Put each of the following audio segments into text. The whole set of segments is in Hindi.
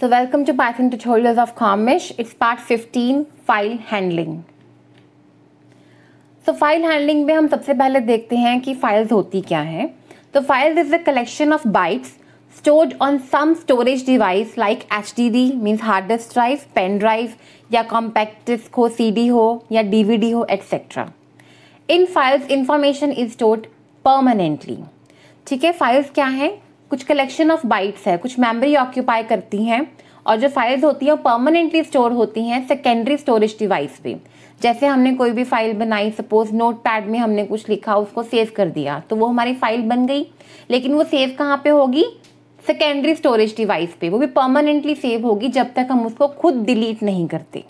So welcome to Python tutorials of Comish. It's part 15 file handling तो फाइल हैंडलिंग में हम सबसे पहले देखते हैं कि फाइल्स होती क्या हैं तो files is the collection of bytes stored on some storage device like H D D means hard disk drive pen drive या कॉम्पैक्ट डिस्क हो सी डी हो या डी वी डी हो etcetera in files information is stored permanently ठीक है फाइल्स क्या हैं कुछ कलेक्शन ऑफ बाइट्स है कुछ मेमोरी ऑक्यूपाई करती हैं और जो फाइल्स होती हैं वो परमानेंटली स्टोर होती हैं सेकेंडरी स्टोरेज डिवाइस पे जैसे हमने कोई भी फाइल बनाई सपोज नोट पैड में हमने कुछ लिखा उसको सेव कर दिया तो वो हमारी फाइल बन गई लेकिन वो सेव कहाँ पे होगी सेकेंडरी स्टोरेज डिवाइस पे वो भी परमानेंटली सेव होगी जब तक हम उसको खुद डिलीट नहीं करते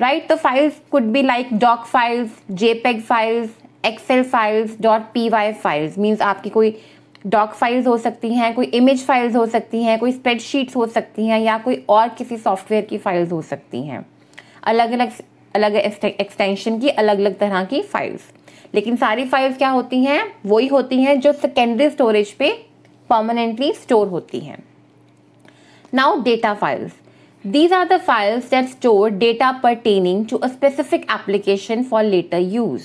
राइट तो files could be like doc files JPEG files Excel files dot P Y files means आपकी कोई डॉक फाइल्स हो सकती हैं कोई इमेज फाइल्स हो सकती हैं कोई स्प्रेडशीट्स हो सकती हैं या कोई और किसी सॉफ्टवेयर की फाइल्स हो सकती हैं अलग अलग अलग एक्सटेंशन की अलग अलग तरह की फाइल्स लेकिन सारी फाइल्स क्या होती हैं वही होती हैं जो सेकेंडरी स्टोरेज पे परमानेंटली स्टोर होती हैं now data files these are the files that store data pertaining to a specific application for later use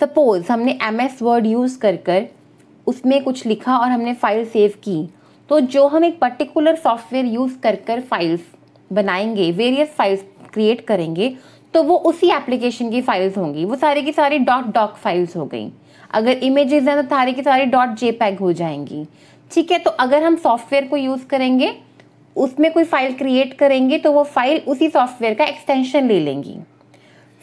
suppose हमने एम एस वर्ड यूज कर उसमें कुछ लिखा और हमने फाइल सेव की तो जो हम एक पर्टिकुलर सॉफ्टवेयर यूज़ कर कर फाइल्स बनाएंगे वेरियस फाइल्स क्रिएट करेंगे तो वो उसी एप्लीकेशन की फाइल्स होंगी वो सारे की सारी डॉट डॉक फाइल्स हो गई अगर इमेजेस हैं तो सारे की सारी डॉट जे हो जाएंगी ठीक है तो अगर हम सॉफ्टवेयर को यूज़ करेंगे उसमें कोई फाइल क्रिएट करेंगे तो वो फाइल उसी सॉफ्टवेयर का एक्सटेंशन ले लेंगी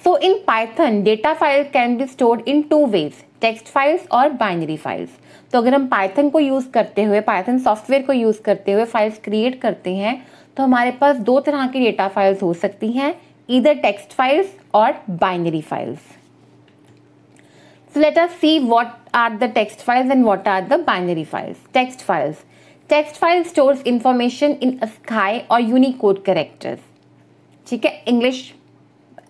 so in Python data file can be stored in two ways text files और बाइनरी फाइल्स तो अगर हम पाइथन को यूज़ करते हुए पाइथन सॉफ्टवेयर को यूज़ करते हुए फाइल्स क्रिएट करते हैं तो हमारे पास दो तरह की डेटा फाइल्स हो सकती हैं इधर टेक्स्ट फाइल्स और binary files So let us see what are the text files and what are the files files. Text files. Text file stores information in ASCII or Unicode ठीक है English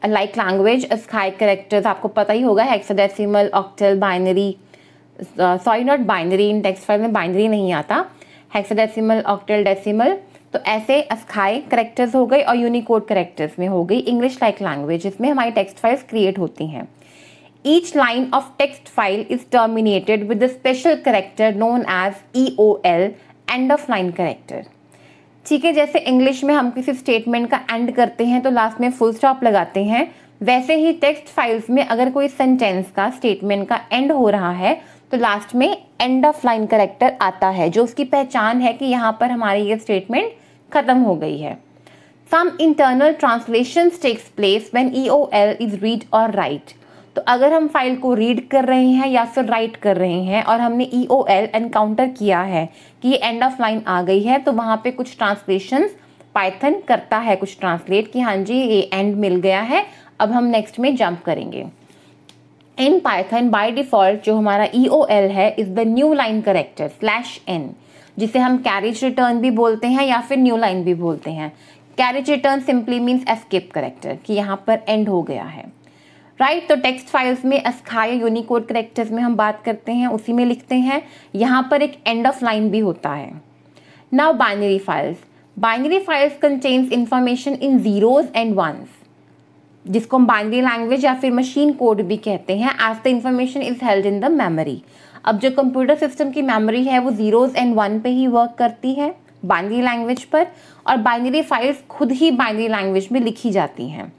like language ASCII characters आपको पता ही होगा hexadecimal octal binary sorry not binary in text file में बाइनरी नहीं आता हेक्साडेसिमल ऑक्टल डेसिमल तो ऐसे अस्खाई करेक्टर्स हो गई और यूनिकोड करेक्टर्स में हो गई इंग्लिश लाइक लैंग्वेज इसमें हमारी टेक्स्ट फाइल्स क्रिएट होती हैं each line of text file is terminated with the special character known as E O L end of line character ठीक है जैसे इंग्लिश में हम किसी स्टेटमेंट का एंड करते हैं तो लास्ट में फुल स्टॉप लगाते हैं वैसे ही टेक्स्ट फाइल्स में अगर कोई सेंटेंस का स्टेटमेंट का एंड हो रहा है तो लास्ट में एंड ऑफ लाइन करेक्टर आता है जो उसकी पहचान है कि यहाँ पर हमारी ये स्टेटमेंट ख़त्म हो गई है some internal translation takes place when E O L is read और राइट तो अगर हम फाइल को रीड कर रहे हैं या फिर राइट कर रहे हैं और हमने ई ओ एल एनकाउंटर किया है कि ये एंड ऑफ लाइन आ गई है तो वहाँ पे कुछ ट्रांसलेशंस पाइथन करता है कुछ ट्रांसलेट कि हाँ जी ये एंड मिल गया है अब हम नेक्स्ट में जंप करेंगे एन पाइथन बाय डिफॉल्ट जो हमारा ई ओ एल है is the new line character slash N जिसे हम कैरेज रिटर्न भी बोलते हैं या फिर न्यू लाइन भी बोलते हैं carriage return simply means escape character कि यहाँ पर एंड हो गया है राइट right, तो टेक्स्ट फाइल्स में अस्खाया यूनिकोड करेक्टर्स में हम बात करते हैं उसी में लिखते हैं यहाँ पर एक एंड ऑफ लाइन भी होता है now binary files binary files contains information in zeros and ones जिसको हम बाइनरी लैंग्वेज या फिर मशीन कोड भी कहते हैं as the information is held in the memory अब जो कंप्यूटर सिस्टम की मेमोरी है वो ज़ीरोज़ एंड वन पे ही वर्क करती है बाइनरी लैंग्वेज पर और बाइनरी फाइल्स खुद ही बाइनरी लैंग्वेज में लिखी जाती हैं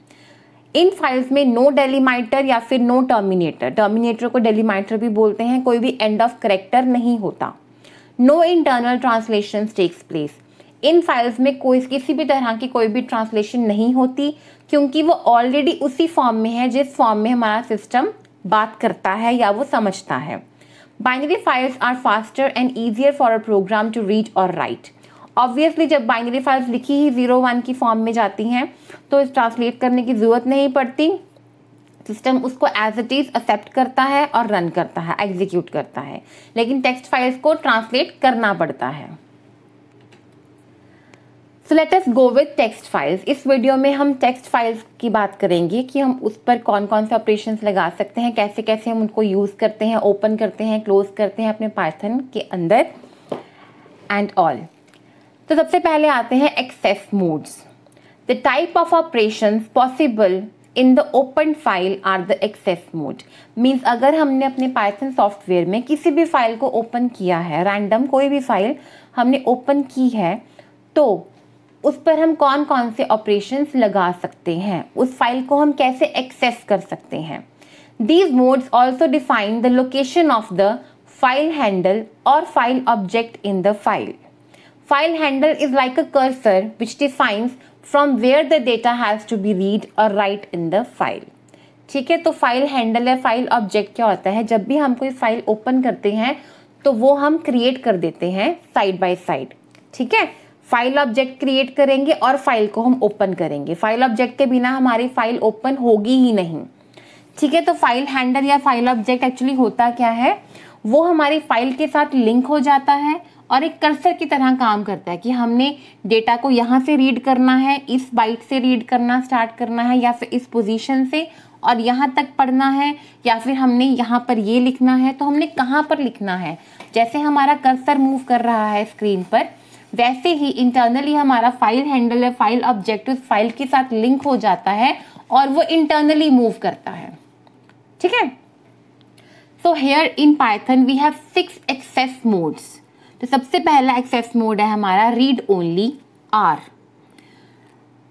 इन फाइल्स में नो डेलीमाइटर या फिर नो टर्मिनेटर टर्मिनेटर को डेलीमाइटर भी बोलते हैं कोई भी एंड ऑफ करेक्टर नहीं होता no internal translation takes place in files में कोई किसी भी तरह की कोई भी ट्रांसलेशन नहीं होती क्योंकि वो ऑलरेडी उसी फॉर्म में है जिस फॉर्म में हमारा सिस्टम बात करता है या वो समझता है binary files are faster and easier for a program to read और राइट ऑब्वियसली जब बाइनरी फाइल्स लिखी ही जीरो वन की फॉर्म में जाती हैं तो ट्रांसलेट करने की ज़रूरत नहीं पड़ती सिस्टम उसको एज इट इज़ एक्सेप्ट करता है और रन करता है एग्जीक्यूट करता है लेकिन टेक्स्ट फाइल्स को ट्रांसलेट करना पड़ता है so let us go with text files इस वीडियो में हम टेक्स्ट फाइल्स की बात करेंगे कि हम उस पर कौन कौन से ऑपरेशन लगा सकते हैं कैसे कैसे हम उनको यूज़ करते हैं ओपन करते हैं क्लोज करते हैं अपने पाइथन के अंदर एंड ऑल तो सबसे पहले आते हैं access modes the type of operation possible in the open file are the access mode means अगर हमने अपने पाइथन सॉफ्टवेयर में किसी भी फाइल को ओपन किया है रैंडम कोई भी फाइल हमने ओपन की है तो उस पर हम कौन कौन से ऑपरेशंस लगा सकते हैं उस फाइल को हम कैसे एक्सेस कर सकते हैं these modes also define the location of the file handle और file object in the file file handle is like a cursor which defines from where the data has to be read और राइट इन द फाइल ठीक है तो फाइल हैंडल या फाइल ऑब्जेक्ट क्या होता है जब भी हम कोई फाइल ओपन करते हैं तो वो हम क्रिएट कर देते हैं साइड बाय साइड ठीक है फाइल ऑब्जेक्ट क्रिएट करेंगे और फाइल को हम ओपन करेंगे फाइल ऑब्जेक्ट के बिना हमारी फाइल ओपन होगी ही नहीं ठीक है तो फाइल हैंडल या फाइल ऑब्जेक्ट एक्चुअली होता क्या है वो हमारी फाइल के साथ लिंक हो जाता है और एक कर्सर की तरह काम करता है कि हमने डेटा को यहाँ से रीड करना है इस बाइट से रीड करना स्टार्ट करना है या फिर इस पोजीशन से और यहाँ तक पढ़ना है या फिर हमने यहाँ पर ये लिखना है तो हमने कहाँ पर लिखना है जैसे हमारा कर्सर मूव कर रहा है स्क्रीन पर वैसे ही इंटरनली हमारा फाइल हैंडल है फाइल ऑब्जेक्ट उस फाइल के साथ लिंक हो जाता है और वो इंटरनली मूव करता है ठीक है so here in Python we have six access modes तो सबसे पहला एक्सेस मोड है हमारा read only R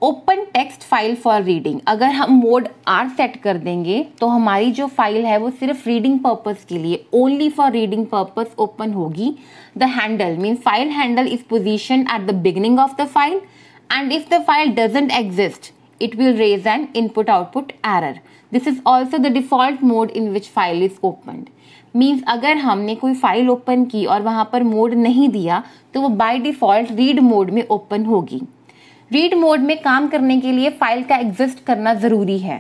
open text file for reading अगर हम मोड आर सेट कर देंगे तो हमारी जो फाइल है वो सिर्फ रीडिंग पर्पज के लिए only for reading purpose open होगी the handle means file handle is positioned at the beginning of the file and if the file doesn't exist it will raise an input output error this is also the default mode in which file is opened means agar humne koi file open ki aur wahan par mode nahi diya to wo by default read mode mein open hogi read mode में काम करने के लिए फाइल का एग्जिस्ट करना ज़रूरी है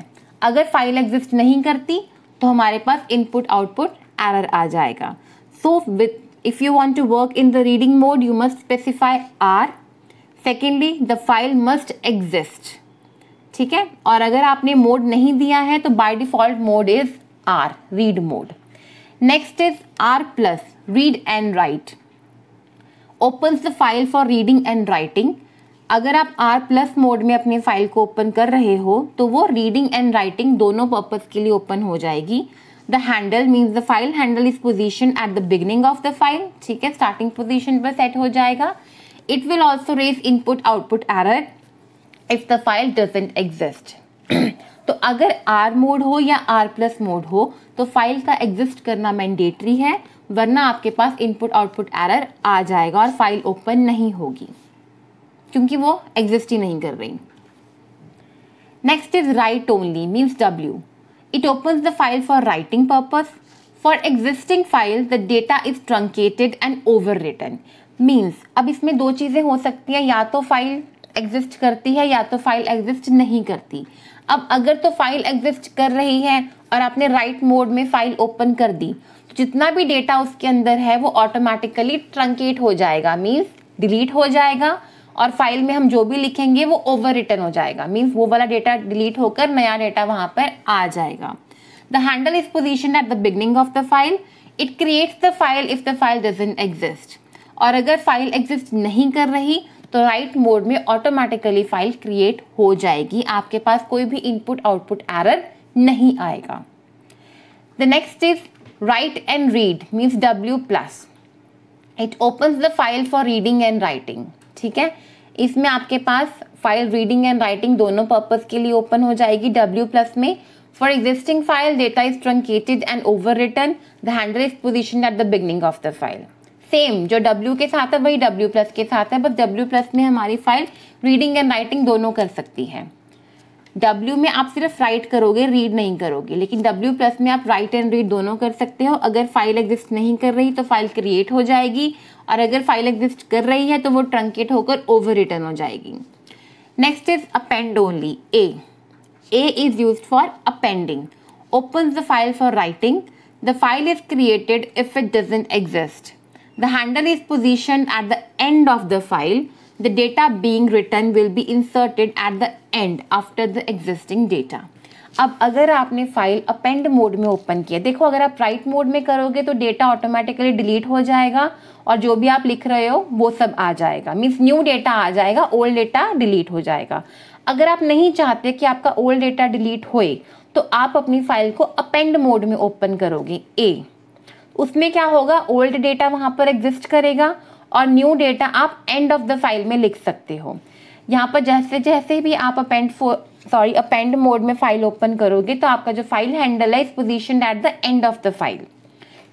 अगर फाइल एग्जिस्ट नहीं करती तो हमारे पास इनपुट आउटपुट एरर आ जाएगा so with If you want to work in the reading mode, you must specify R. Secondly, the file must exist. ठीक है और अगर आपने मोड नहीं दिया है तो by default mode is R read mode next is R plus read and write opens the file for reading and writing अगर आप आर प्लस मोड में अपनी फाइल को ओपन कर रहे हो तो वो रीडिंग एंड राइटिंग दोनों पर्पज़ के लिए ओपन हो जाएगी the handle means the file handle is position at the beginning of the file ठीक है स्टार्टिंग पोजिशन पर सेट हो जाएगा it will also raise input output error if the file doesn't exist तो अगर आर मोड हो या आर प्लस मोड हो तो फाइल का एग्जिस्ट करना मैंडेटरी है वरना आपके पास इनपुट आउटपुट एरर आ जाएगा और फाइल ओपन नहीं होगी क्योंकि वो एग्जिस्ट ही नहीं कर रही next is write only means W It opens the file for writing purpose. For existing file, the data is truncated and overwritten. Means, अब इसमें दो चीज़ें हो सकती हैं या तो फाइल एग्जिस्ट करती है या तो फाइल एग्जिस्ट नहीं करती अब अगर तो फाइल एग्जिस्ट कर रही है और आपने राइट right मोड में फाइल ओपन कर दी तो जितना भी डेटा उसके अंदर है वो ऑटोमेटिकली ट्रंकेट हो जाएगा मीन्स डिलीट हो जाएगा और फाइल में हम जो भी लिखेंगे वो ओवर रिटर्न हो जाएगा मीन्स वो वाला डेटा डिलीट होकर नया डेटा वहाँ पर आ जाएगा the handle is position at the beginning of the file it creates the file if the file doesn't exist और अगर फाइल एग्जिस्ट नहीं कर रही तो राइट मोड में ऑटोमेटिकली फाइल क्रिएट हो जाएगी आपके पास कोई भी इनपुट आउटपुट एरर नहीं आएगा the next is write and read means W plus it opens the file for reading and writing ठीक है इसमें आपके पास फाइल रीडिंग एंड राइटिंग दोनों पर्पज के लिए ओपन हो जाएगी डब्ल्यू प्लस में for existing file data is truncated and overwritten the handle is position at the beginning of the file same जो डब्ल्यू के साथ है वही डब्ल्यू प्लस के साथ है बस डब्ल्यू प्लस में हमारी फाइल रीडिंग एंड राइटिंग दोनों कर सकती है W में आप सिर्फ राइट करोगे रीड नहीं करोगे लेकिन W प्लस में आप राइट एंड रीड दोनों कर सकते हो अगर फाइल एग्जिस्ट नहीं कर रही तो फाइल क्रिएट हो जाएगी और अगर फाइल एग्जिस्ट कर रही है तो वो ट्रंकेट होकर ओवर रिटर्न हो जाएगी next is append only A A is use for appending open the file for writing the file is created if it doesn't exist the handle is position at the end of the file the data being written will be inserted at the end after the existing data अब अगर आपने फाइल अपेंड मोड में ओपन किया देखो अगर आप राइट मोड में करोगे तो डेटा ऑटोमेटिकली डिलीट हो जाएगा और जो भी आप लिख रहे हो वो सब आ जाएगा मीन्स न्यू डेटा आ जाएगा ओल्ड डेटा डिलीट हो जाएगा अगर आप नहीं चाहते कि आपका ओल्ड डेटा डिलीट होए तो आप अपनी फाइल को अपेंड मोड में ओपन करोगे ए उसमें क्या होगा ओल्ड डेटा वहां पर एग्जिस्ट करेगा और न्यू डेटा आप एंड ऑफ द फाइल में लिख सकते हो यहाँ पर जैसे जैसे भी आप अपेंड सॉरी अपेंड मोड में फाइल ओपन करोगे तो आपका जो फाइल हैंडल है इस position at the end of the file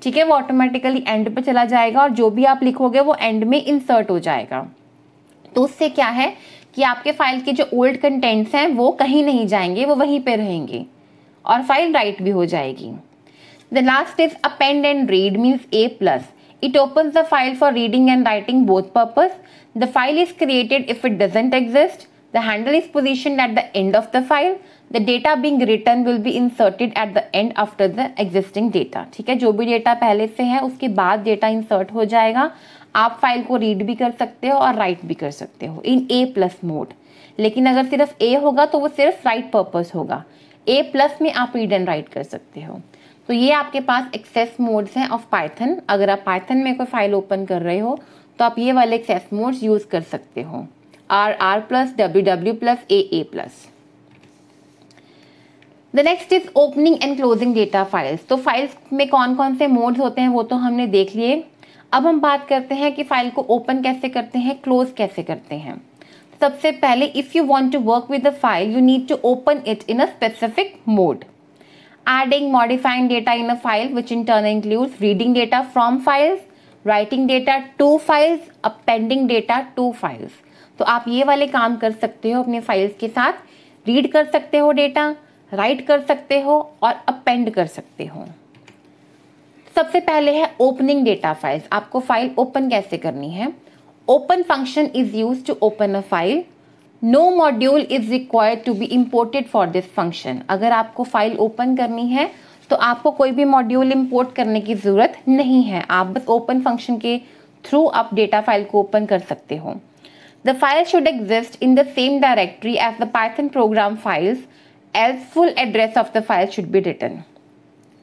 ठीक है वो ऑटोमेटिकली एंड पे चला जाएगा और जो भी आप लिखोगे वो एंड में इंसर्ट हो जाएगा तो उससे क्या है कि आपके फाइल के जो ओल्ड कंटेंट्स हैं वो कहीं नहीं जाएंगे वो वहीं पे रहेंगे और फाइल राइट भी हो जाएगी the last is append and read means A plus it open the file for reading and writing both purpose the file is created if it doesn't exist The handle is positioned at the end of the file. The data being written will be inserted at the end after the existing data. ठीक है जो भी data पहले से है उसके बाद data insert हो जाएगा आप फाइल को रीड भी कर सकते हो और राइट भी कर सकते हो इन ए प्लस मोड लेकिन अगर सिर्फ ए होगा तो वो सिर्फ राइट पर्पस होगा ए प्लस में आप रीड एंड राइट कर सकते हो तो ये आपके पास एक्सेस मोड्स हैं ऑफ पाइथन अगर आप पाइथन में कोई फाइल ओपन कर रहे हो तो आप ये वाले एक्सेस मोड्स यूज़ कर सकते हो R R plus W W plus A A plus the next is opening and closing data files तो फाइल्स में कौन कौन से मोड्स होते हैं वो तो हमने देख लिए अब हम बात करते हैं कि फाइल को ओपन कैसे करते हैं क्लोज कैसे करते हैं सबसे पहले if you want to work with the file you need to open it in a specific mode adding modifying data in file which in in turn reading data from from writing data to files files appending data to files तो आप ये वाले काम कर सकते हो अपने फाइल्स के साथ रीड कर सकते हो डेटा राइट कर सकते हो और अपेंड कर सकते हो सबसे पहले है ओपनिंग डेटा फाइल्स आपको फाइल ओपन कैसे करनी है open function is use to open a file no module is required to be imported for this function अगर आपको फाइल ओपन करनी है तो आपको कोई भी मॉड्यूल इम्पोर्ट करने की ज़रूरत नहीं है आप बस ओपन फंक्शन के थ्रू आप डेटा फाइल को ओपन कर सकते हो The file should exist in the same directory as the Python program files, else full address of the file should be written.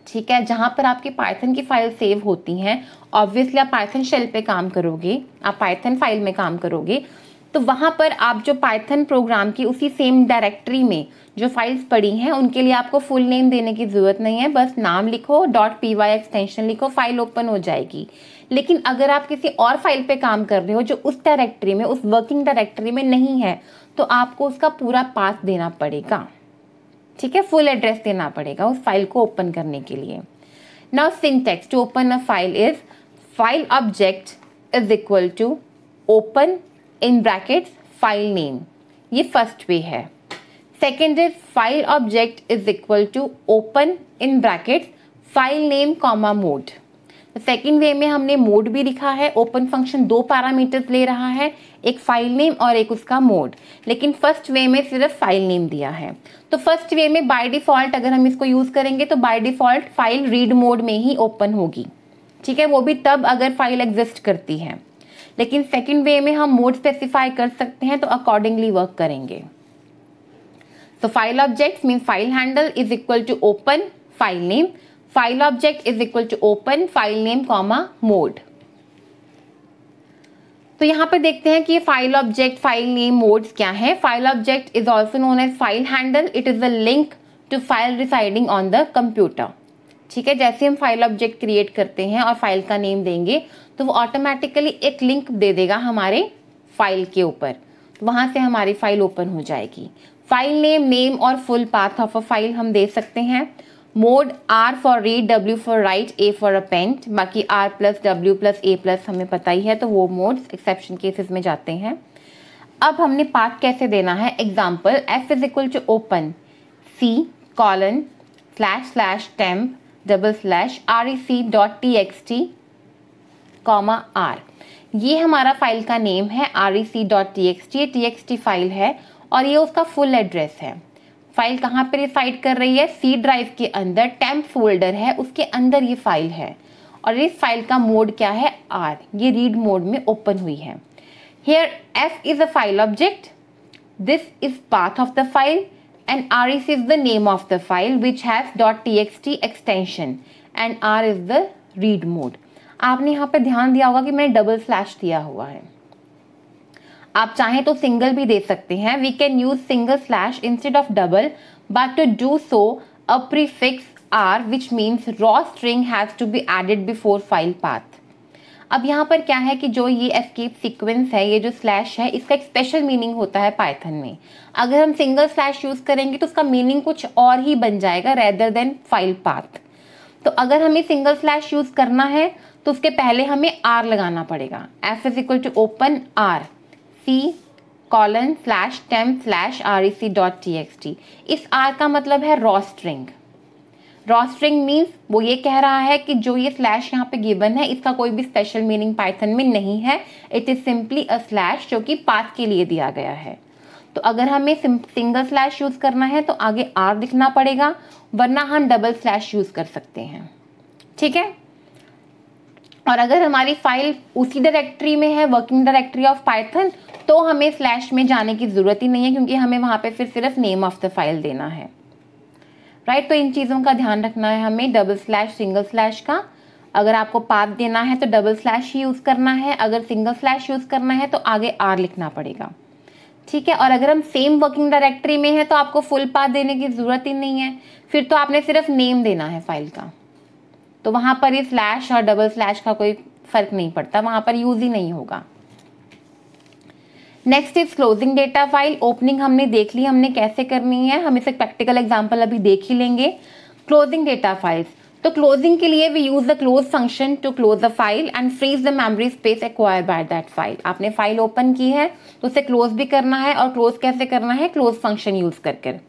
ठीक है जहाँ पर आपकी पाइथन की फाइल सेव होती हैं ऑब्वियसली आप पाइथन शेल पे काम करोगे आप पाइथन फाइल में काम करोगे तो वहाँ पर आप जो पाइथन प्रोग्राम की उसी सेम डायरेक्टरी में जो फाइल्स पड़ी हैं उनके लिए आपको फुल नेम देने की ज़रूरत नहीं है बस नाम लिखो डॉट पी वाई एक्सटेंशन लिखो फाइल ओपन हो जाएगी लेकिन अगर आप किसी और फाइल पे काम कर रहे हो जो उस डायरेक्टरी में उस वर्किंग डायरेक्टरी में नहीं है तो आपको उसका पूरा पास देना पड़ेगा ठीक है फुल एड्रेस देना पड़ेगा उस फाइल को ओपन करने के लिए now syntax to open a file is file object is equal to open in bracket file name ये फर्स्ट वे है second is file object is equal to open in bracket file name comma mode second way में हमने मोड भी लिखा है ओपन फंक्शन दो पैरामीटर्स ले रहा है एक फाइल नेम और एक उसका मोड लेकिन फर्स्ट वे में सिर्फ फाइल नेम दिया है तो फर्स्ट वे में बाय डिफ़ॉल्ट अगर हम इसको यूज़ करेंगे तो by default file read mode में ही ओपन होगी ठीक है वो भी तब अगर फाइल एग्जिस्ट करती है लेकिन सेकेंड वे में हम मोड स्पेसिफाई कर सकते हैं तो अकॉर्डिंगली वर्क करेंगे तो file object mean file handle is equal to open file name file object is equal to open file name comma mode तो यहाँ पे देखते हैं कि file object file name mode क्या है file object is also known as file handle it is a link to file residing on the computer ठीक है जैसे हम फाइल ऑब्जेक्ट क्रिएट करते हैं और फाइल का नेम देंगे तो वो ऑटोमेटिकली एक लिंक दे देगा हमारे फाइल के ऊपर तो से हमारी फाइल ओपन हो जाएगी फाइल नेम नेम और full path of a file हम दे सकते हैं mode R for read W for write A for append बाकी R plus W plus A plus हमें पता ही है तो वो मोड्स एक्सेप्शन केसेस में जाते हैं अब हमने पाथ कैसे देना है example F is equal to open C colon slash slash temp double slash R E C dot T X T comma R ये हमारा फाइल का नेम है R E C dot T X T T X T file है और ये उसका फुल एड्रेस है फाइल कहाँ पर रिसाइड कर रही है सी ड्राइव के अंदर टेम्प फोल्डर है उसके अंदर ये फाइल है और इस फाइल का मोड क्या है आर ये रीड मोड में ओपन हुई है here F is a file object this is path of the file the name of the file which has dot T X T extension and R is the read mode आपने यहाँ पे ध्यान दिया होगा कि मैंने डबल स्लैश दिया हुआ है आप चाहें तो सिंगल भी दे सकते हैं we can use single slash instead of double but to do so a prefix R which means raw string has to be added before file path अब यहाँ पर क्या है कि जो ये एस्केप सीक्वेंस है ये जो स्लैश है इसका एक स्पेशल मीनिंग होता है पाइथन में अगर हम सिंगल स्लैश यूज़ करेंगे तो उसका मीनिंग कुछ और ही बन जाएगा रेदर देन फाइल पाथ तो अगर हमें सिंगल स्लैश यूज़ करना है तो उसके पहले हमें आर लगाना पड़ेगा F is equal to open R C colon slash temp slash R E C dot T X T इस आर का मतलब है raw string raw string means वो ये कह रहा है कि जो ये स्लैश यहाँ पे गिवन है इसका कोई भी स्पेशल मीनिंग पाइथन में नहीं है it is simply a slash जो कि पाथ के लिए दिया गया है तो अगर हमें सिंगल स्लैश यूज़ करना है तो आगे आर दिखना पड़ेगा वरना हम डबल स्लैश यूज़ कर सकते हैं ठीक है और अगर हमारी फाइल उसी डायरेक्टरी में है वर्किंग डायरेक्टरी ऑफ पाइथन तो हमें स्लैश में जाने की ज़रूरत ही नहीं है क्योंकि हमें वहाँ पे फिर सिर्फ नेम ऑफ द फाइल देना है राइट तो इन चीज़ों का ध्यान रखना है हमें डबल स्लैश सिंगल स्लैश का अगर आपको पाथ देना है तो डबल स्लैश ही यूज़ करना है अगर सिंगल स्लैश यूज़ करना है तो आगे आर लिखना पड़ेगा ठीक है और अगर हम सेम वर्किंग डायरेक्टरी में है तो आपको फुल पाथ देने की ज़रूरत ही नहीं है फिर तो आपने सिर्फ नेम देना है फाइल का तो वहाँ पर ये स्लैश और डबल स्लैश का कोई फ़र्क नहीं पड़ता वहाँ पर यूज़ ही नहीं होगा next is closing data file opening हमने देख ली हमने कैसे करनी है हम इसे प्रैक्टिकल एग्जाम्पल अभी देख ही लेंगे क्लोजिंग डेटा फाइल्स तो क्लोजिंग के लिए we use the close function to close the file and frees the memory space acquire by that file आपने फाइल ओपन की है तो उसे क्लोज भी करना है और क्लोज कैसे करना है क्लोज फंक्शन यूज कर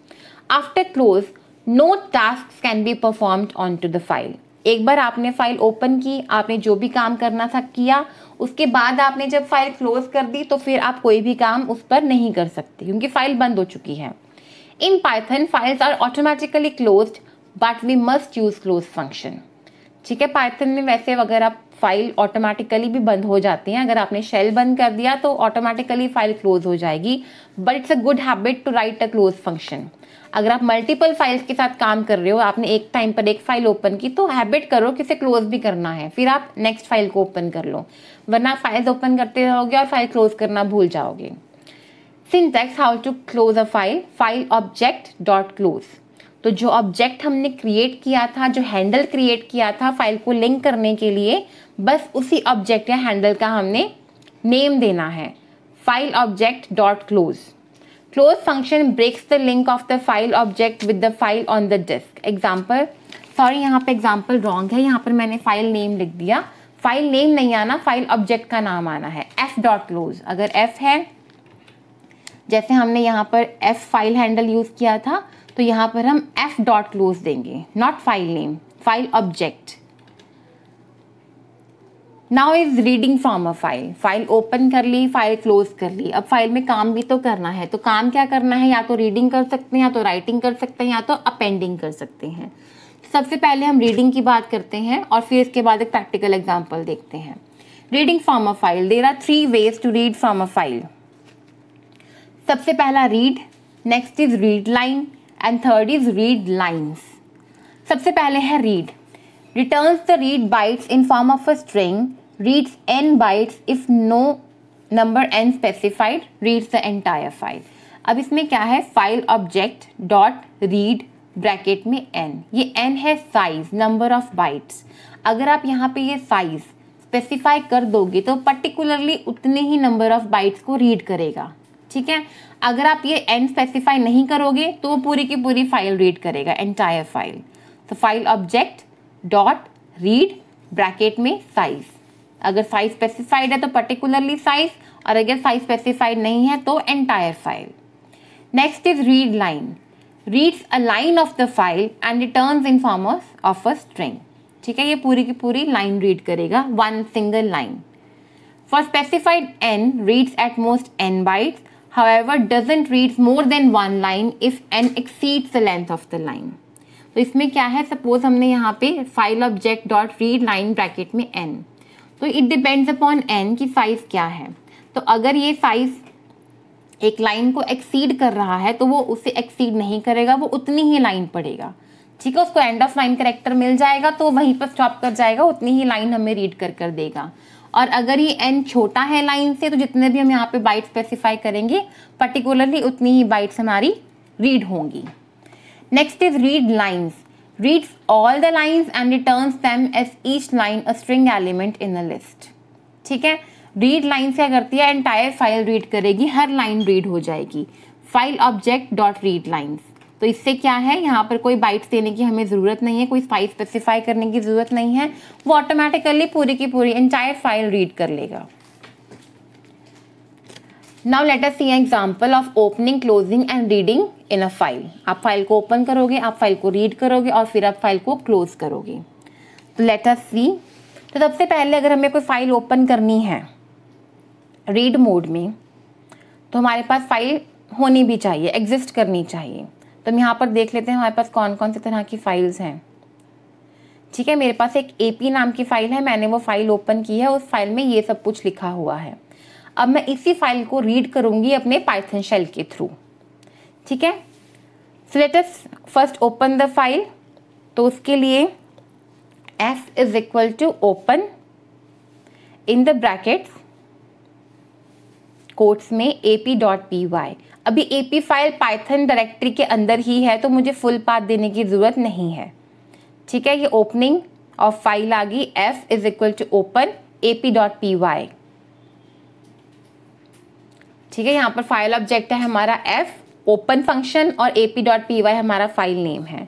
after close no task can be performed on to the file एक बार आपने फाइल ओपन की आपने जो भी काम करना था किया उसके बाद आपने जब फाइल क्लोज कर दी तो फिर आप कोई भी काम उस पर नहीं कर सकते क्योंकि फाइल बंद हो चुकी है in Python files are automatically close but we must use close function ठीक है पाइथन में वैसे अगर आप फाइल ऑटोमेटिकली भी बंद हो जाती हैं अगर आपने शेल बंद कर दिया तो ऑटोमेटिकली फाइल क्लोज हो जाएगी but it's a good habit to write a close function अगर आप मल्टीपल फाइल्स के साथ काम कर रहे हो आपने एक टाइम पर एक फाइल ओपन की तो हैबिट करो कि उसे क्लोज भी करना है फिर आप नेक्स्ट फाइल को ओपन कर लो वरना फाइल्स ओपन करते रहोगे और फाइल क्लोज करना भूल जाओगे syntax how to close a file file object dot close तो जो ऑब्जेक्ट हमने क्रिएट किया था जो हैंडल क्रिएट किया था फाइल को लिंक करने के लिए बस उसी ऑब्जेक्ट या हैंडल का हमने नेम देना है file object dot close Close function breaks the link of the file object with the file on the disk. Example, sorry यहाँ पे एग्जाम्पल रॉन्ग है यहाँ पर मैंने फाइल नेम लिख दिया फाइल नेम नहीं आना फाइल ऑब्जेक्ट का नाम आना है एफ डॉट क्लोज अगर एफ है जैसे हमने यहाँ पर एफ फाइल हैंडल यूज़ किया था तो यहाँ पर हम एफ डॉट क्लोज देंगे not file name file object now is reading from a file file open कर ली फाइल क्लोज कर ली अब फाइल में काम भी तो करना है तो काम क्या करना है या तो रीडिंग कर सकते हैं या तो राइटिंग कर सकते हैं या तो अपेंडिंग कर सकते हैं सबसे पहले हम रीडिंग की बात करते हैं और फिर इसके बाद एक प्रैक्टिकल एग्जाम्पल देखते हैं reading from a file there are three ways to read from a file सबसे पहला read next is read line and third is read lines सबसे पहले है read returns the read bytes in form of a string reads n bytes if no number n specified reads the entire file अब इसमें क्या है file object dot read bracket में एन ये एन है साइज नंबर ऑफ बाइट्स अगर आप यहाँ पे ये साइज स्पेसिफाई कर दोगे तो पर्टिकुलरली उतने ही नंबर ऑफ बाइट्स को रीड करेगा ठीक है अगर आप ये एन स्पेसिफाई नहीं करोगे तो वो पूरी की पूरी फाइल रीड करेगा एंटायर फाइल तो file object dot read bracket में साइज़ अगर फाइल स्पेसिफाइड है तो पर्टिकुलरली साइज और अगर साइज स्पेसिफाइड नहीं है तो entire file next is read line reads a line of the file and return in form of a string ठीक है ये पूरी की पूरी लाइन रीड करेगा one single line for specified n reads at most n byte however doesn't reads more than one line if n exceeds the length of the line तो इसमें क्या है सपोज हमने यहाँ पे file object dot read line bracket में n तो इट डिपेंड्स अपॉन एन कि फाइव क्या है तो अगर ये फाइव एक लाइन को एक्सीड कर रहा है तो वो उसे एक्सीड नहीं करेगा वो उतनी ही लाइन पड़ेगा ठीक है उसको एंड ऑफ लाइन करेक्टर मिल जाएगा तो वहीं पर स्टॉप कर जाएगा उतनी ही लाइन हमें रीड कर कर देगा और अगर ये एन छोटा है लाइन से तो जितने भी हम यहाँ पे बाइट स्पेसिफाई करेंगे पर्टिकुलरली उतनी ही बाइट्स हमारी रीड होंगी next is read lines reads all the lines and returns them as each line a string element in a list ठीक है रीड लाइन क्या करती है एंटायर फाइल रीड करेगी हर लाइन रीड हो जाएगी file object dot read lines तो इससे क्या है यहाँ पर कोई बाइट्स देने की हमें ज़रूरत नहीं है कोई फाइल स्पेसिफाई करने की ज़रूरत नहीं है वो ऑटोमेटिकली पूरी की पूरी एंटायर फाइल रीड कर लेगा now let us see example of opening closing and reading in a file आप फाइल को ओपन करोगे आप फाइल को रीड करोगे और फिर आप फाइल को क्लोज करोगे तो लेट अस सी तो सबसे पहले अगर हमें कोई फाइल ओपन करनी है रीड मोड में तो हमारे पास फाइल होनी भी चाहिए एग्जिस्ट करनी चाहिए तो हम यहाँ पर देख लेते हैं हमारे पास कौन कौन से तरह की फ़ाइल्स हैं ठीक है मेरे पास एक पी नाम की फ़ाइल है मैंने वो फ़ाइल ओपन की है उस फाइल में ये सब कुछ लिखा हुआ है अब मैं इसी फाइल को रीड करूंगी अपने पाइथन शेल के थ्रू ठीक है so let us first open the file तो उसके लिए s is equal to open in the brackets quotes में a p dot P y अभी a p file Python directory के अंदर ही है तो मुझे फुल पाथ देने की ज़रूरत नहीं है ठीक है ये ओपनिंग ऑफ फाइल आ गई f is equal to open a p dot P y ठीक है यहाँ पर फाइल ऑब्जेक्ट है हमारा एफ ओपन फंक्शन और a p dot P y हमारा फाइल नेम है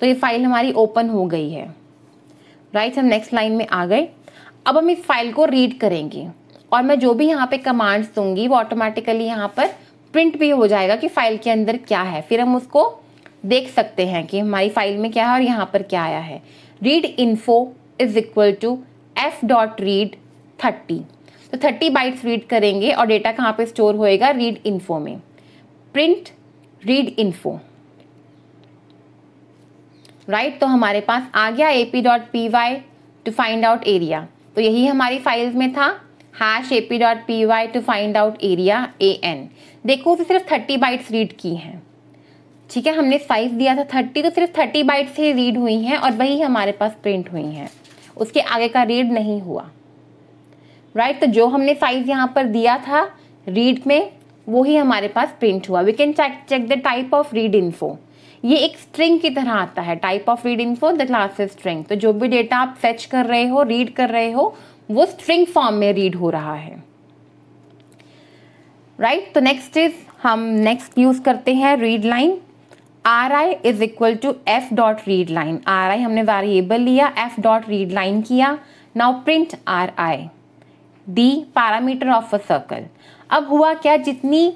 तो ये फाइल हमारी ओपन हो गई है राइट right, हम नेक्स्ट लाइन में आ गए अब हम इस फाइल को रीड करेंगे और मैं जो भी यहाँ पे कमांड्स दूंगी वो ऑटोमेटिकली यहाँ पर प्रिंट भी हो जाएगा कि फाइल के अंदर क्या है फिर हम उसको देख सकते हैं कि हमारी फाइल में क्या है और यहाँ पर क्या आया है read info is equal to f dot read thirty तो 30 बाइट्स रीड करेंगे और डेटा कहाँ पे स्टोर होएगा रीड इन्फो में प्रिंट रीड इन्फो राइट तो हमारे पास आ गया a p dot P y to find out area तो यही हमारी फाइल्स में था hash a p dot P y to find out area a n देखो उसे सिर्फ थर्टी बाइट्स रीड की हैं ठीक है हमने साइज दिया था थर्टी तो सिर्फ थर्टी बाइट्स ही रीड हुई हैं और वही हमारे पास प्रिंट हुई हैं उसके आगे का रीड नहीं हुआ राइट तो जो हमने साइज यहाँ पर दिया था रीड में वो ही हमारे पास प्रिंट हुआ we can check check the type of read info ये एक स्ट्रिंग की तरह आता है type of read info the class string तो जो भी डेटा आप फेच कर रहे हो रीड कर रहे हो वो स्ट्रिंग फॉर्म में रीड हो रहा है राइट तो नेक्स्ट इज हम नेक्स्ट यूज करते हैं read line r i is equal to f dot read line r i हमने वेरिएबल लिया एफ डॉट रीड लाइन किया now print r i the parameter of a circle अब हुआ क्या जितनी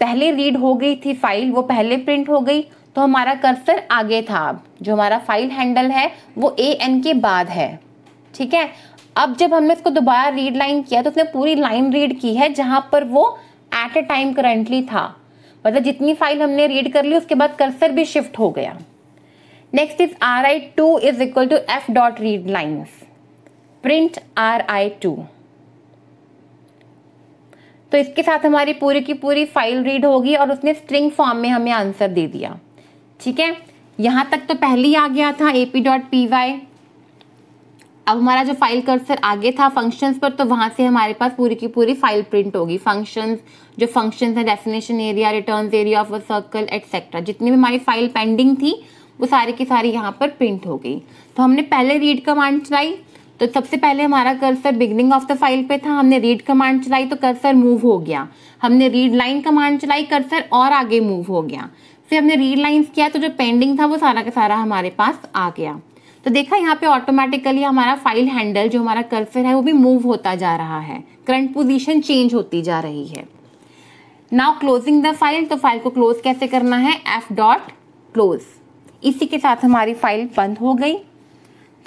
पहले रीड हो गई थी फाइल वो पहले प्रिंट हो गई तो हमारा कर्सर आगे था अब जो हमारा फाइल हैंडल है वो ए एन के बाद है ठीक है अब जब हमने इसको दोबारा रीड लाइन किया तो उसने पूरी लाइन रीड की है जहाँ पर वो एट अ टाइम करंटली था मतलब जितनी फाइल हमने रीड कर ली उसके बाद कर्सर भी शिफ्ट हो गया next is r i two is equal to f dot read line print r i two तो इसके साथ हमारी पूरी की पूरी फाइल रीड होगी और उसने स्ट्रिंग फॉर्म में हमें आंसर दे दिया ठीक है यहाँ तक तो पहले ही आ गया था a p dot P y अब हमारा जो फाइल कर्सर आगे था फंक्शंस पर तो वहाँ से हमारे पास पूरी की पूरी फाइल प्रिंट होगी फंक्शंस जो फंक्शंस हैं definition area return area of a circle etcetera जितनी भी हमारी फाइल पेंडिंग थी वो सारी की सारी यहाँ पर प्रिंट हो गई तो हमने पहले रीड कमांड चलाई तो सबसे पहले हमारा cursor beginning of the file पे था हमने रीड कमांड चलाई तो कर्सर मूव हो गया हमने रीड लाइन कमांड चलाई कर्सर और आगे मूव हो गया फिर हमने रीड लाइन्स किया तो जो पेंडिंग था वो सारा का सारा हमारे पास आ गया तो देखा यहाँ पे ऑटोमेटिकली हमारा फाइल हैंडल जो हमारा कर्सर है वो भी मूव होता जा रहा है करंट पोजीशन चेंज होती जा रही है नाउ क्लोजिंग द फाइल तो फाइल को क्लोज कैसे करना है एफ डॉट क्लोज इसी के साथ हमारी फाइल बंद हो गई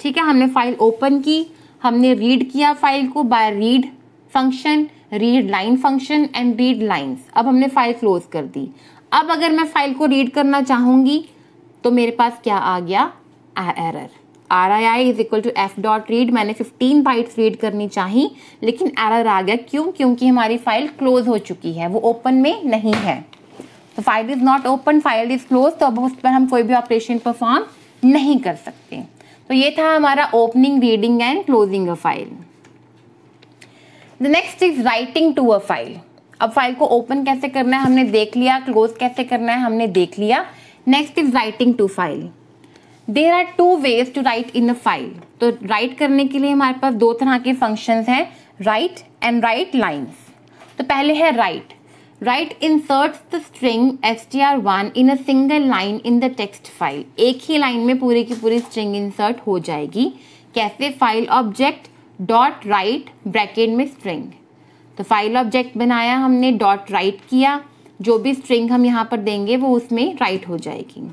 ठीक है हमने फाइल ओपन की हमने रीड किया फाइल को by read function read line function and read lines अब हमने फाइल क्लोज कर दी अब अगर मैं फाइल को रीड करना चाहूँगी तो मेरे पास क्या आ गया error r i i is equal to f dot read मैंने 15 बाइट्स रीड करनी चाहिए लेकिन एरर आ गया क्यों क्योंकि हमारी फाइल क्लोज हो चुकी है वो ओपन में नहीं है तो file is not open file is close तो अब उस पर हम कोई भी ऑपरेशन परफॉर्म नहीं कर सकते तो ये था हमारा opening reading and closing a file the next is writing to a file अब फाइल को ओपन कैसे करना है हमने देख लिया क्लोज कैसे करना है हमने देख लिया next is writing to file there are two ways to write in a file तो राइट करने के लिए हमारे पास दो तरह के फंक्शंस हैं राइट एंड राइट लाइन्स तो पहले है write write insert the string s t r one in a single line in the text file एक ही लाइन में पूरी की पूरी स्ट्रिंग इंसर्ट हो जाएगी कैसे file object dot write bracket में स्ट्रिंग तो फाइल ऑब्जेक्ट बनाया हमने डॉट राइट किया जो भी स्ट्रिंग हम यहाँ पर देंगे वो उसमें राइट हो जाएगी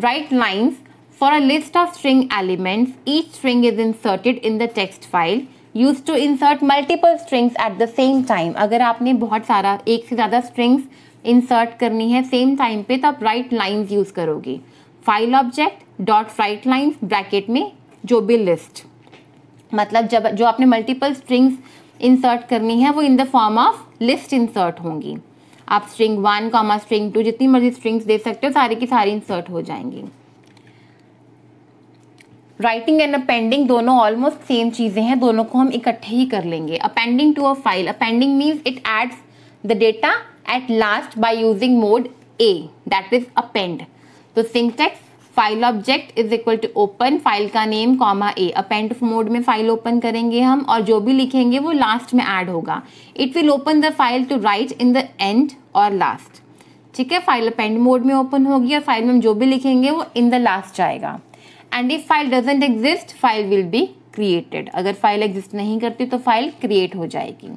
write lines for a list of string elements each string is inserted in the text file use to insert multiple strings at the same time अगर आपने बहुत सारा एक से ज़्यादा स्ट्रिंग्स इंसर्ट करनी है सेम टाइम पे तो आप राइट लाइन्स यूज़ करोगे file object dot write lines bracket में जो भी लिस्ट मतलब जब जो आपने मल्टीपल स्ट्रिंग्स इंसर्ट करनी है वो in the form of list insert होंगी आप string one comma string two जितनी मर्जी स्ट्रिंग्स दे सकते हो सारे की सारी इंसर्ट हो जाएंगी राइटिंग एंड अपेंडिंग दोनों ऑलमोस्ट सेम चीज़ें हैं दोनों को हम इकट्ठे ही कर लेंगे appending to a file appending means it adds the data at last by using mode a that is append तो syntax file object is equal to open file का name comma a append mode में फाइल ओपन करेंगे हम और जो भी लिखेंगे वो लास्ट में ऐड होगा it will open the file to write in the end और लास्ट ठीक है फाइल अपेंड मोड में ओपन होगी और फाइल में हम जो भी लिखेंगे वो इन द लास्ट जाएगा and if file doesn't exist file will be created अगर फाइल एग्जिस्ट नहीं करती तो फाइल क्रिएट हो जाएगी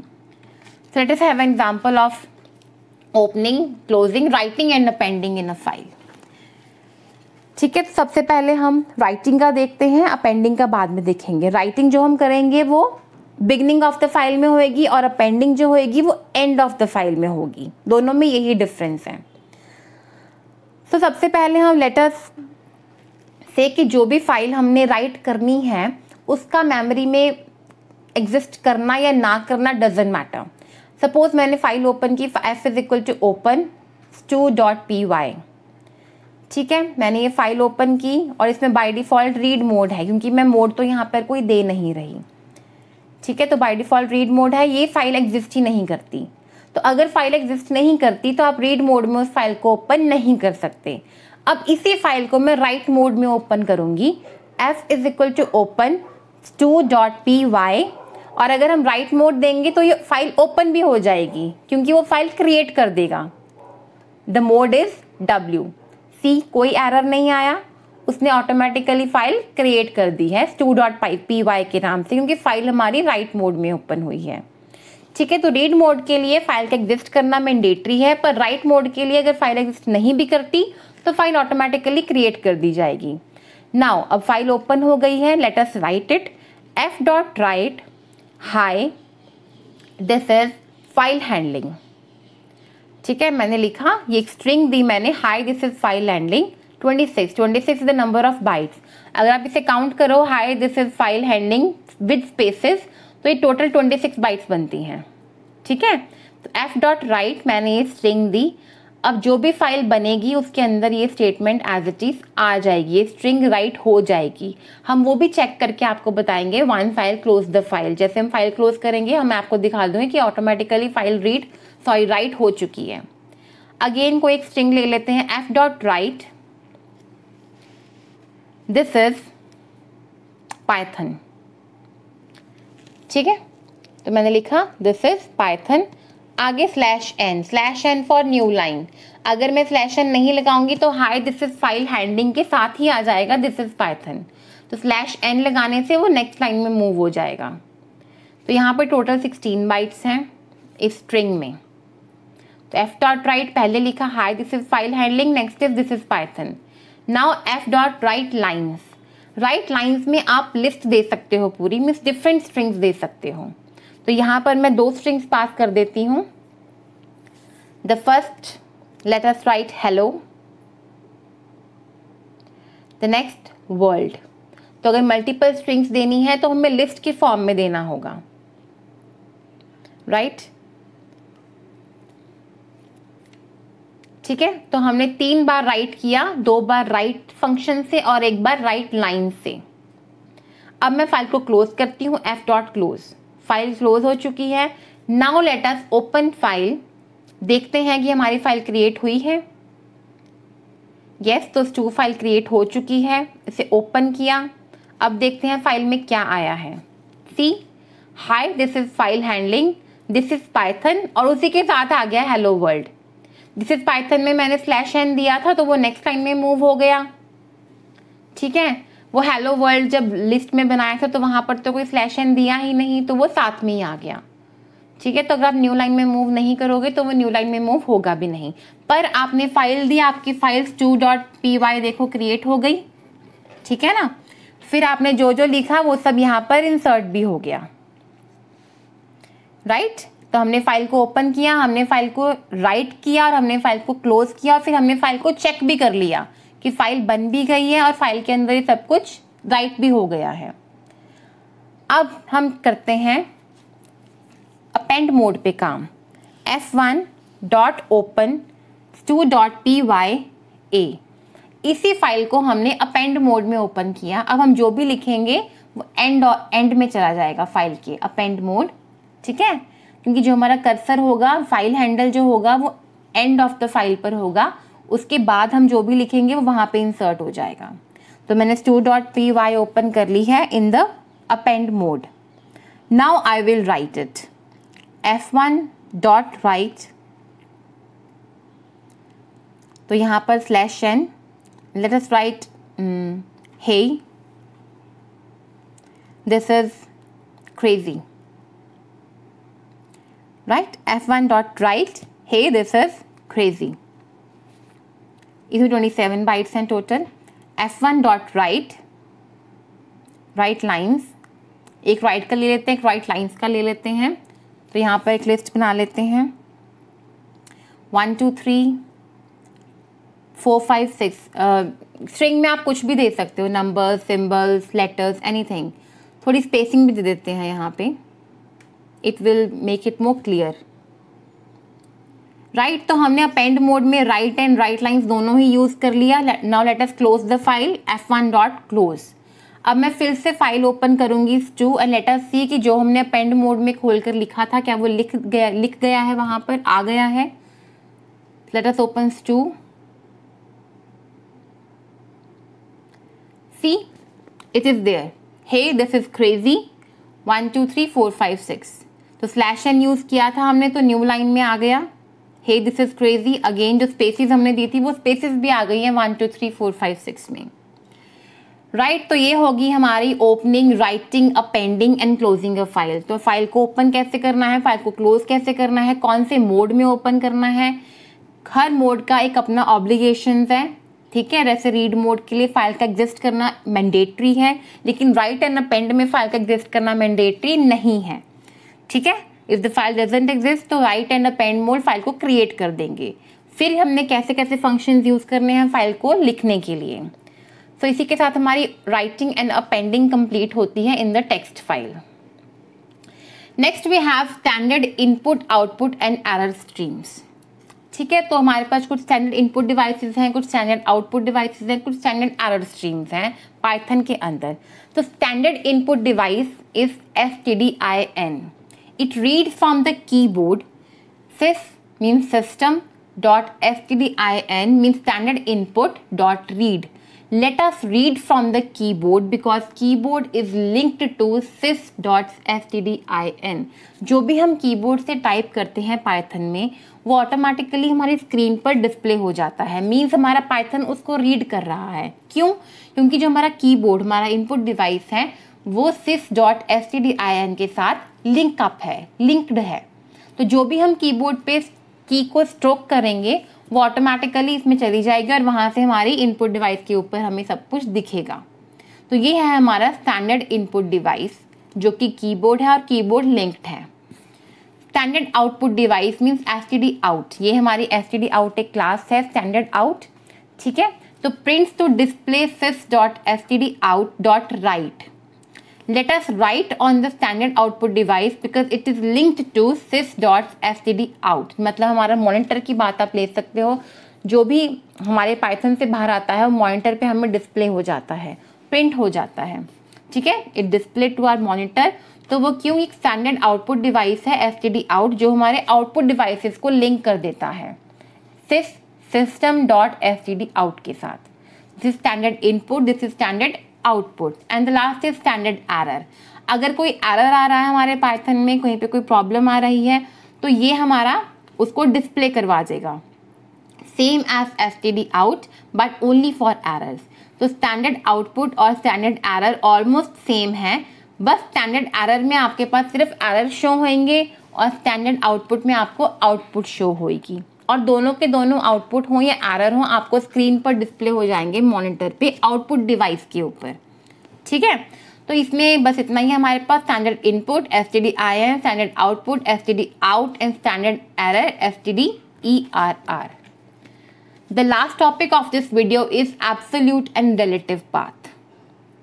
set is have example of opening closing writing and appending in a file ठीक है तो सबसे पहले हम राइटिंग का देखते हैं अपेंडिंग का बाद में देखेंगे राइटिंग जो हम करेंगे वो बिगनिंग ऑफ द फाइल में होएगी और अपेंडिंग जो होएगी वो एंड ऑफ द फाइल में होगी दोनों में यही डिफरेंस है तो so, सबसे पहले हम लेटर्स से कि जो भी फाइल हमने राइट करनी है उसका मेमोरी में एग्जिस्ट करना या ना करना डजेंट मैटर सपोज मैंने फाइल ओपन की f is equal to open two dot P y ठीक है मैंने ये फाइल ओपन की और इसमें बाय डिफ़ॉल्ट रीड मोड है क्योंकि मैं मोड तो यहाँ पर कोई दे नहीं रही ठीक है तो बाय डिफ़ॉल्ट रीड मोड है ये फाइल एग्जिस्ट ही नहीं करती तो अगर फाइल एग्जिस्ट नहीं करती तो आप रीड मोड में उस फाइल को ओपन नहीं कर सकते अब इसी फाइल को मैं राइट right मोड में ओपन करूँगी f is equal to open two dot P y और अगर हम राइट right मोड देंगे तो ये फाइल ओपन भी हो जाएगी क्योंकि वो फाइल क्रिएट कर देगा द मोड इज़ डब्ल्यू सी कोई एरर नहीं आया उसने ऑटोमेटिकली फाइल क्रिएट कर दी है टू डॉट पी वाई के नाम से क्योंकि फाइल हमारी राइट right मोड में ओपन हुई है ठीक है तो रीड मोड के लिए फाइल का एग्जिस्ट करना मैंडेटरी है पर राइट right मोड के लिए अगर फाइल एग्जिस्ट नहीं भी करती तो फाइल ऑटोमेटिकली क्रिएट कर दी जाएगी नाउ अब फाइल ओपन हो गई है let us write it f dot write hi this is file handling ठीक है मैंने लिखा ये एक स्ट्रिंग दी मैंने hi this is file handling 26 26 is the number of bytes अगर आप इसे काउंट करो hi this is file handling with spaces तो ये टोटल 26 बाइट्स बनती हैं ठीक है तो एफ डॉट राइट मैंने ये स्ट्रिंग दी अब जो भी फाइल बनेगी उसके अंदर ये स्टेटमेंट एज इट इज़ आ जाएगी ये स्ट्रिंग राइट हो जाएगी हम वो भी चेक करके आपको बताएंगे one file close the file जैसे हम फाइल क्लोज करेंगे हम आपको दिखा दूंगे कि automatically file read sorry write हो चुकी है अगेन को एक स्ट्रिंग ले लेते हैं f dot write this is Python ठीक है तो मैंने लिखा दिस इज पाइथन आगे slash n slash n for new line अगर मैं स्लैश एन नहीं लगाऊंगी तो hi this is file handling के साथ ही आ जाएगा दिस इज पाइथन तो स्लैश एन लगाने से वो नेक्स्ट लाइन में मूव हो जाएगा तो यहाँ पर टोटल सिक्सटीन बाइट्स हैं इस स्ट्रिंग में तो एफ डॉट राइट पहले लिखा hi this is file handling next is this is Python now f dot write lines write lines में आप लिस्ट दे सकते हो पूरी मीन्स डिफरेंट स्ट्रिंग्स दे सकते हो तो यहां पर मैं दो स्ट्रिंग्स पास कर देती हूं the first let us write hello the next world तो अगर मल्टीपल स्ट्रिंग्स देनी है तो हमें लिस्ट की फॉर्म में देना होगा राइट right? ठीक है तो हमने तीन बार राइट किया दो बार राइट फंक्शन से और एक बार राइट लाइन से अब मैं फाइल को क्लोज करती हूं f dot close file close हो चुकी है now let us open file देखते हैं कि हमारी फाइल क्रिएट हुई है यस yes, तो स्टू फाइल क्रिएट हो चुकी है इसे ओपन किया अब देखते हैं फाइल में क्या आया है see hi this is file handling this is Python और उसी के साथ आ गया hello world this is Python में मैंने स्लैश एन दिया था तो वो नेक्स्ट टाइम में मूव हो गया ठीक है वो हेलो वर्ल्ड जब लिस्ट में बनाया था तो वहाँ पर तो कोई स्लैश एंड दिया ही नहीं तो वो साथ में ही आ गया ठीक है तो अगर आप न्यू लाइन में मूव नहीं करोगे तो वो न्यू लाइन में मूव होगा भी नहीं पर आपने फाइल दी आपकी files two dot P y देखो क्रिएट हो गई ठीक है ना फिर आपने जो जो लिखा वो सब यहाँ पर इंसर्ट भी हो गया राइट right? तो हमने फाइल को ओपन किया हमने फाइल को राइट किया और हमने फाइल को क्लोज किया और फिर हमने फाइल को चेक भी कर लिया कि फाइल बन भी गई है और फाइल के अंदर ही सब कुछ राइट भी हो गया है अब हम करते हैं अपेंड मोड पे काम f one dot open two dot P y a इसी फाइल को हमने अपेंड मोड में ओपन किया अब हम जो भी लिखेंगे वो एंड एंड में चला जाएगा फाइल के अपेंड मोड ठीक है क्योंकि जो हमारा कर्सर होगा फाइल हैंडल जो होगा वो एंड ऑफ द फाइल पर होगा उसके बाद हम जो भी लिखेंगे वो वहाँ पे इंसर्ट हो जाएगा तो मैंने स्टू डॉट पी वाई ओपन कर ली है in the append mode now I will write it f one dot write तो यहाँ पर slash n let us write hey this is crazy right f one dot write hey this is crazy इसमें सेवन बाइट्स हैं total f one dot write write lines एक राइट right का ले लेते हैं एक राइट right लाइन्स का ले लेते हैं तो यहाँ पर एक लिस्ट बना लेते हैं one two three four five six string में आप कुछ भी दे सकते हो नंबर्स सिम्बल्स लेटर्स एनीथिंग थोड़ी स्पेसिंग भी दे देते हैं यहाँ पे it will make it more clear right तो हमने अपेंड मोड में राइट एंड राइट लाइंस दोनों ही यूज़ कर लिया now let us close the file f one dot close अब मैं फिर से फाइल ओपन करूंगी two and let us see कि जो हमने अपेंड मोड में खोल कर लिखा था क्या वो लिख गया लिख गया है वहां पर आ गया है let us open two see it is there hey this is crazy one two three four five six तो स्लैश एन यूज़ किया था हमने तो न्यू लाइन में आ गया hey this is crazy again जो स्पेसिस हमने दी थी वो स्पेसिस भी आ गई हैं one two three four five six में राइट right, तो ये होगी हमारी opening writing appending and closing a file तो फाइल को ओपन कैसे करना है फाइल को क्लोज कैसे करना है कौन से मोड में ओपन करना है हर मोड का एक अपना ऑब्लिगेशन है ठीक है जैसे रीड मोड के लिए फाइल का एग्जिस्ट करना मैंडेटरी है लेकिन राइट एंड अपेंड में फाइल का एग्जिस्ट करना मैंडेटरी नहीं है ठीक है if the file doesn't exist तो write and append mode file को क्रिएट कर देंगे फिर हमने कैसे कैसे फंक्शन यूज़ करने हैं फाइल को लिखने के लिए सो so, इसी के साथ हमारी राइटिंग एंड अपेंडिंग कंप्लीट होती है in the text file next we have standard input output and error streams ठीक है तो हमारे पास कुछ स्टैंडर्ड इनपुट डिवाइसेस हैं कुछ स्टैंडर्ड आउटपुट डिवाइसेस हैं कुछ स्टैंडर्ड एरर स्ट्रीम्स हैं पाइथन के अंदर तो standard input device is s t d i n it read from the keyboard sys means system dot stdin means standard input dot read let us read from the keyboard because keyboard is linked to sys dot stdin jo bhi hum keyboard se type karte hain python mein वो ऑटोमेटिकली हमारी स्क्रीन पर डिस्प्ले हो जाता है मीन्स हमारा पाइथन उसको रीड कर रहा है क्यों क्योंकि जो हमारा कीबोर्ड हमारा इनपुट डिवाइस है वो sys dot s t d i n के साथ लिंक अप है लिंक्ड है तो जो भी हम कीबोर्ड पे की को स्ट्रोक करेंगे वो ऑटोमेटिकली इसमें चली जाएगी और वहाँ से हमारी इनपुट डिवाइस के ऊपर हमें सब कुछ दिखेगा तो ये है हमारा स्टैंडर्ड इनपुट डिवाइस जो कि कीबोर्ड है और कीबोर्ड लिंक्ड है standard output device means s t d out ये हमारी एस टी डी आउट एक क्लास है स्टैंडर्ड आउट ठीक है तो prints to display sys dot s t d out dot write let us write on the standard output device because it is linked to sys dots std out मतलब हमारा मॉनिटर की बात आप ले सकते हो जो भी हमारे पाइथन से बाहर आता है वो मॉनिटर पे हमें डिस्प्ले हो जाता है प्रिंट हो जाता है ठीक है it display to our monitor तो वो क्यों एक स्टैंडर्ड आउटपुट डिवाइस है एस टी डी आउट जो हमारे आउटपुट डिवाइसेस को लिंक कर देता है sys system dot s t d out के साथ this standard input this is standard output and the last is standard error अगर कोई एरर आ रहा है हमारे पाइथन में कहीं पे कोई प्रॉब्लम आ रही है तो ये हमारा उसको डिस्प्ले करवा देगा same as s t d out but only for errors तो स्टैंडर्ड आउटपुट और स्टैंडर्ड एरर ऑलमोस्ट सेम है बस स्टैंडर्ड एरर में आपके पास सिर्फ एरर शो होंगे और स्टैंडर्ड आउटपुट में आपको आउटपुट शो होगी और दोनों के दोनों आउटपुट हों या एरर हों आपको स्क्रीन पर डिस्प्ले हो जाएंगे मॉनिटर पे आउटपुट डिवाइस के ऊपर ठीक है तो इसमें बस इतना ही हमारे पास standard input s t d i n standard output s t d out and standard error s t d e r r the last topic of this video is absolute and relative path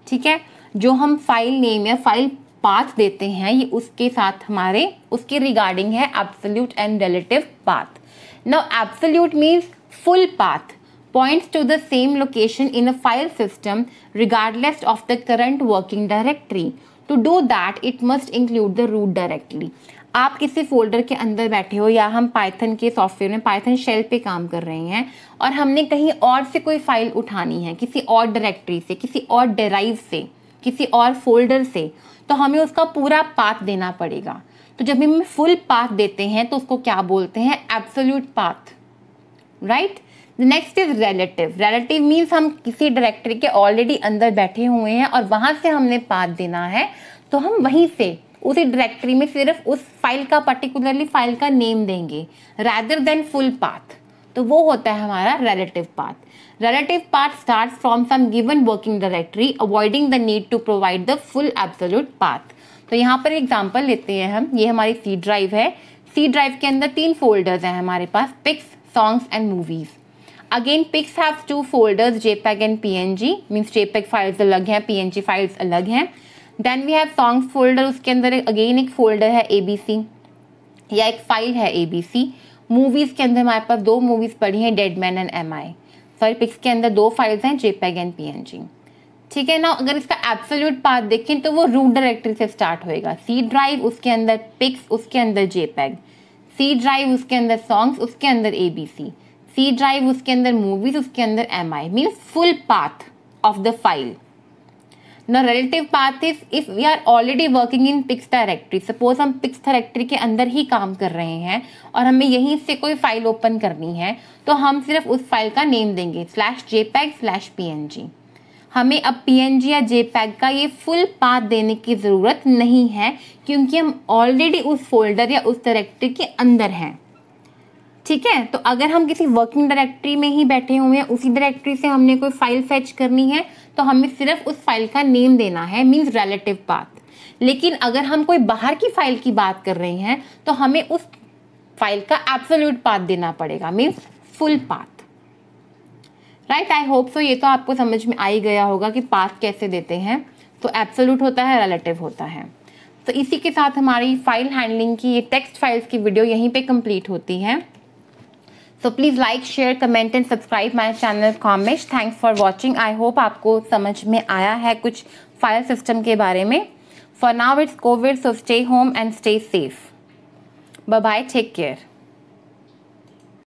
ठीक है जो हम फाइल नेम या फाइल पाथ देते हैं ये उसके साथ हमारे उसके रिगार्डिंग है absolute and relative path Now absolute means full path points to the same location in a file system regardless of the current working directory. To do that, it must include the root directly. आप किसी फोल्डर के अंदर बैठे हो या हम पाइथन के सॉफ्टवेयर में पाइथन शेल पे काम कर रहे हैं और हमने कहीं और से कोई फाइल उठानी है किसी और डायरेक्टरी से किसी और डेराइव से किसी और फोल्डर से तो हमें उसका पूरा पाथ देना पड़ेगा तो जब हमें फुल पाथ देते हैं तो उसको क्या बोलते हैं absolute path right next is relative relative means हम किसी डायरेक्टरी के ऑलरेडी अंदर बैठे हुए हैं और वहां से हमने पाथ देना है तो हम वहीं से उसी डायरेक्टरी में सिर्फ उस फाइल का पर्टिकुलरली फाइल का नेम देंगे रैदर देन फुल पाथ तो वो होता है हमारा relative path relative path start from some given working directory avoiding the need to provide the full absolute path तो यहाँ पर एग्जाम्पल लेते हैं हम ये हमारी सी ड्राइव है सी ड्राइव के अंदर तीन फोल्डर्स हैं हमारे पास pics songs and movies again pics have two folders jpeg and p n png means jpeg files अलग हैं पी एन जी फाइल्स अलग हैं then we have songs folder उसके अंदर अगेन एक फोल्डर है ए बी सी या एक फाइल है ए बी सी मूवीज़ के अंदर हमारे पास दो मूवीज़ पड़ी हैं dead man and m i sorry pics के अंदर दो फाइल्स हैं jpeg and p n g ठीक है ना अगर इसका एब्सोल्यूट पाथ देखें तो वो रूट डायरेक्टरी से स्टार्ट होएगा सी ड्राइव उसके अंदर पिक्स उसके अंदर जेपैग सी ड्राइव उसके अंदर सॉन्ग्स उसके अंदर A B C C drive उसके अंदर मूवीज उसके अंदर m i mean full path of the file ना relative path is if we are already working in pics directory suppose हम पिक्स डायरेक्टरी के अंदर ही काम कर रहे हैं और हमें यहीं से कोई फाइल ओपन करनी है तो हम सिर्फ उस फाइल का नेम देंगे slash jpeg slash p n g हमें अब पी या जे का ये फुल पाथ देने की ज़रूरत नहीं है क्योंकि हम ऑलरेडी उस फोल्डर या उस डायरेक्टरी के अंदर हैं ठीक है तो अगर हम किसी वर्किंग डायरेक्टरी में ही बैठे हुए हैं उसी डायरेक्टरी से हमने कोई फाइल फेच करनी है तो हमें सिर्फ उस फाइल का नेम देना है मीन्स रिलेटिव पाथ लेकिन अगर हम कोई बाहर की फाइल की बात कर रहे हैं तो हमें उस फाइल का एब्सोल्यूट पाथ देना पड़ेगा means full path right I hope so ये तो आपको समझ में आ ही गया होगा कि पास कैसे देते हैं तो एब्सोलूट होता है रिलेटिव होता है तो इसी के साथ हमारी फाइल हैंडलिंग की ये टेक्स्ट फाइल्स की वीडियो यहीं पे कंप्लीट होती है so please like share comment and subscribe my channel कॉमिश thanks for watching I hope आपको समझ में आया है कुछ फाइल सिस्टम के बारे में for now it's Covid so stay home and stay safe bye take care